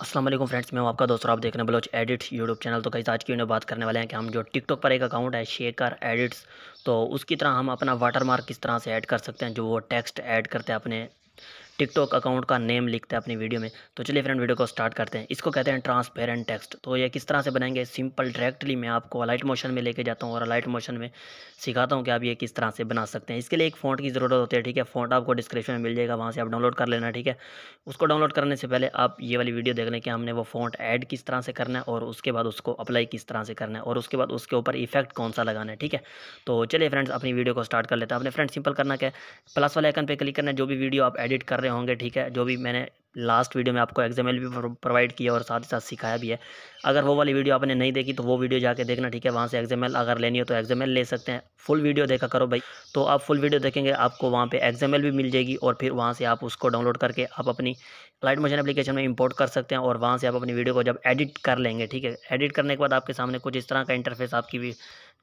Aslam friends मैं हूं आपका दोस्तों आप देख रहे हैं बलोच एडिट्स यूट्यूब चैनल तो कहीं आज की वीडियो बात करने वाले हैं कि हम जो टिकटॉक पर एक अकाउंट है शेकर एडिट्स तो उसकी तरह हम अपना वाटरमार्क किस तरह से ऐड कर सकते हैं जो वो टेक्स्ट ऐड करते हैं अपने टिकटॉक अकाउंट का नेम लिखते हैं अपनी वीडियो में तो चलिए फ्रेंड वीडियो को स्टार्ट करते हैं इसको कहते हैं ट्रांसपेरेंट टेक्स्ट तो ये किस तरह से बनाएंगे सिंपल डायरेक्टली मैं आपको अलाइट मोशन में लेके जाता हूँ और अलाइट मोशन में सिखाता हूँ कि आप ये किस तरह से बना सकते हैं इसके लिए एक फ़ॉन्ट की ज़रूरत होती है ठीक है फ़ॉन्ट आपको डिस्क्रिप्शन में मिल जाएगा वहाँ से आप डाउनलोड कर लेना ठीक है उसको डाउनलोड करने से पहले आप ये वाली वीडियो देख लें कि हमने वो फ़ॉन्ट ऐड किस तरह से करना है और उसके बाद उसको अप्लाई किस तरह से करना है और उसके बाद उसके ऊपर इफेक्ट कौन सा लगाना है ठीक है तो चलिए फ्रेंड्स अपनी वीडियो को स्टार्ट कर लेते हैं अपने फ्रेंड सिंपल करना क्या है प्लस वाले आइकन पर क्लिक करना है जो भी वीडियो आप एडिट कर रहे होंगे ठीक है जो भी मैंने लास्ट वीडियो में आपको एग्जामल भी प्रोवाइड किया और साथ ही साथ सिखाया भी है अगर वो वाली वीडियो आपने नहीं देखी तो वो वीडियो जाके देखना ठीक है वहाँ से एग्जामल अगर लेनी हो तो एग्जामल ले सकते हैं फुल वीडियो देखा करो भाई तो आप फुल वीडियो देखेंगे आपको वहाँ पे एग्जामल भी मिल जाएगी और फिर वहाँ से आप उसको डाउनलोड करके आप अपनी लाइट मोशन अपलीकेशन में इंपोर्ट कर सकते हैं और वहाँ से आप अपनी वीडियो को जब एडिट कर लेंगे ठीक है एडिट करने के बाद आपके सामने कुछ इस तरह का इंटरफेस आपकी भी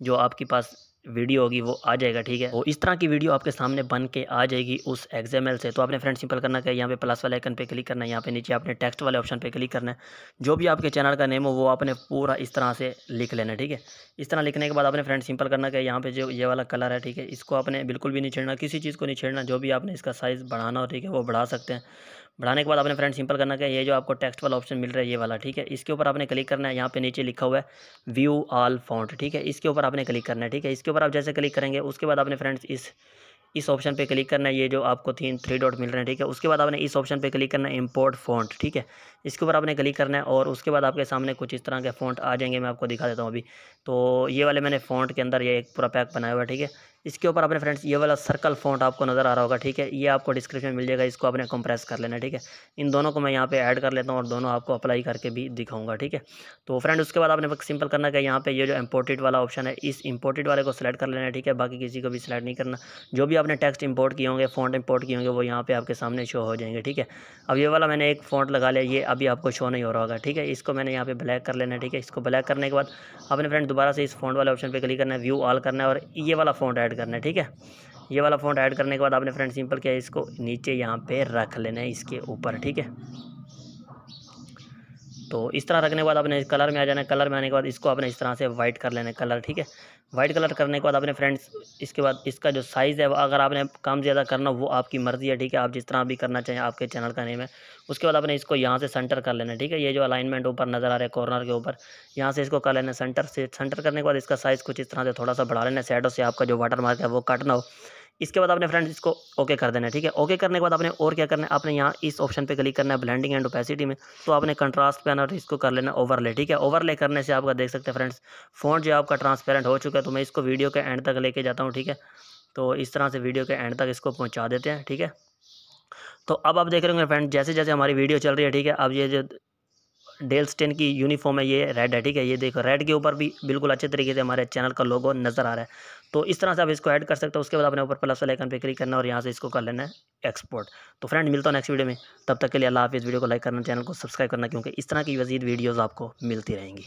जो आपके पास वीडियो होगी वो आ जाएगा ठीक है वो तो इस तरह की वीडियो आपके सामने बन के आ जाएगी उस एक्सएमएल से तो आपने फ्रेंड सिंपल करना है यहाँ पे प्लस वाले आइकन पे क्लिक करना है यहाँ पे नीचे आपने टेक्स्ट वाले ऑप्शन पे क्लिक करना है जो भी आपके चैनल का नेम हो वो आपने पूरा इस तरह से लिख लेना ठीक है इस तरह लिखने के बाद आपने फ्रेंड सिंपल करना है यहाँ पे जो ये वाला कलर है ठीक है इसको आपने बिल्कुल भी नहीं छेड़ना किसी चीज़ को नहीं छेड़ना जो भी आपने इसका साइज़ बढ़ाना हो ठीक है वो बढ़ा सकते हैं बढ़ाने के बाद आपने फ्रेंड सिंपल करना क्या ये जो आपको टेक्स्ट वाला ऑप्शन मिल रहा है ये वाला ठीक है इसके ऊपर आपने क्लिक करना है यहाँ पे नीचे लिखा हुआ है व्यू ऑल फॉन्ट ठीक है इसके ऊपर आपने क्लिक करना है ठीक है इसके ऊपर आप जैसे क्लिक करेंगे उसके बाद आपने फ्रेंड्स इस इस ऑप्शन पे क्लिक करना है ये जो आपको तीन थ्री डॉट मिल रहे हैं ठीक है उसके बाद आपने इस ऑप्शन पे क्लिक करना है इंपोर्ट फॉन्ट ठीक है इसके ऊपर आपने क्लिक करना है और उसके बाद आपके सामने कुछ इस तरह के फॉन्ट आ जाएंगे मैं आपको दिखा देता हूँ अभी तो ये वाले मैंने फॉन्ट के अंदर ये एक पूरा पैक बनाया हुआ है ठीक है इसके ऊपर अपने फ्रेंड्स ये वाला सर्कल फॉन्ट आपको नज़र आ रहा होगा ठीक है ये आपको डिस्क्रिप्शन मिल जाएगा इसको आपने कंप्रेस कर लेना ठीक है इन दोनों को मैं यहाँ पे ऐड कर लेता हूँ और दोनों आपको अप्लाई करके भी दिखाऊंगा ठीक है तो फ्रेंड उसके बाद आपने सिंपल करना कि यहाँ पे ये जो इम्पोर्टेड वाला ऑप्शन है इस इम्पोर्टेड वाले को सिलेक्ट कर लेना ठीक है बाकी किसी को भी सिलेक्ट नहीं करना जो भी आपने टेक्स्ट इंपोर्ट किए होंगे फॉन्ट इंपोर्ट किए होंगे वो यहाँ पर आपके सामने शो हो जाएंगे ठीक है अब ये वाला मैंने एक फॉन्ट लगा लिया ये अभी आपको शो नहीं हो रहा होगा ठीक है इसको मैंने यहाँ पर ब्लैक कर लेना ठीक है इसको ब्लैक करने के बाद अपने फ्रेंड दोबारा से इस फॉन्ट वाले ऑप्शन पर क्लिक करना है व्यू ऑल करना है और ये वाला फॉन्ट ऐड करना है ठीक है ये वाला फ़ॉन्ट ऐड करने के बाद आपने फ्रेंड सिंपल क्या है इसको नीचे यहाँ पे रख लेना है इसके ऊपर ठीक है तो इस तरह रखने के बाद आपने कलर में आ जाना है कलर में आने के बाद इसको आपने इस तरह से वाइट कर लेना है कलर ठीक है वाइट कलर करने के बाद अपने फ्रेंड्स इसके बाद इसका जो साइज़ है अगर आपने कम ज़्यादा करना वो आपकी मर्ज़ी है ठीक है आप जिस तरह भी करना चाहें आपके चैनल का नेम है उसके बाद आपने इसको यहाँ से सेंटर कर लेना ठीक है ये जो अलाइनमेंट ऊपर नज़र आ रहा है कॉर्नर के ऊपर यहाँ से इसको कर लेना सेंटर से सेंटर करने के बाद इसका साइज़ कुछ इस तरह से थोड़ा सा बढ़ा लेना साइडों से आपका जो वाटर मार्क है वो कट ना हो इसके बाद आपने फ्रेंड्स इसको ओके कर देना है ठीक है ओके करने के बाद आपने और क्या करना है आपने यहाँ इस ऑप्शन पे क्लिक करना है ब्लेंडिंग एंड ओपेसिटी में तो आपने कंट्रास्ट पे आना और इसको कर लेना ओवरले ठीक है ओवरले करने से आपका देख सकते हैं फ्रेंड्स फ़ोन जो आपका ट्रांसपेरेंट हो चुका है तो मैं इसको वीडियो के एंड तक लेके जाता हूँ ठीक है तो इस तरह से वीडियो के एंड तक इसको पहुँचा देते हैं ठीक है तो अब आप देख रहे होंगे फ्रेंड जैसे जैसे हमारी वीडियो चल रही है ठीक है अब ये जो डेल्स टेन की यूनिफॉर्म है ये रेड है ठीक है ये देखो रेड के ऊपर भी बिल्कुल अच्छे तरीके से हमारे चैनल का लोगो नज़र आ रहा है तो इस तरह से आप इसको ऐड कर सकते हो उसके बाद अपने ऊपर प्लस वाले आइकन पे क्लिक करना और यहाँ से इसको कर लेना है एक्सपोर्ट तो फ्रेंड मिलता हूँ नेक्स्ट वीडियो में तब तक के लिए अल्लाह हाफिज़ वीडियो को लाइक करना चैनल को सब्सक्राइब करना क्योंकि इस तरह की वजीद वीडियोज़ आपको मिलती रहेंगी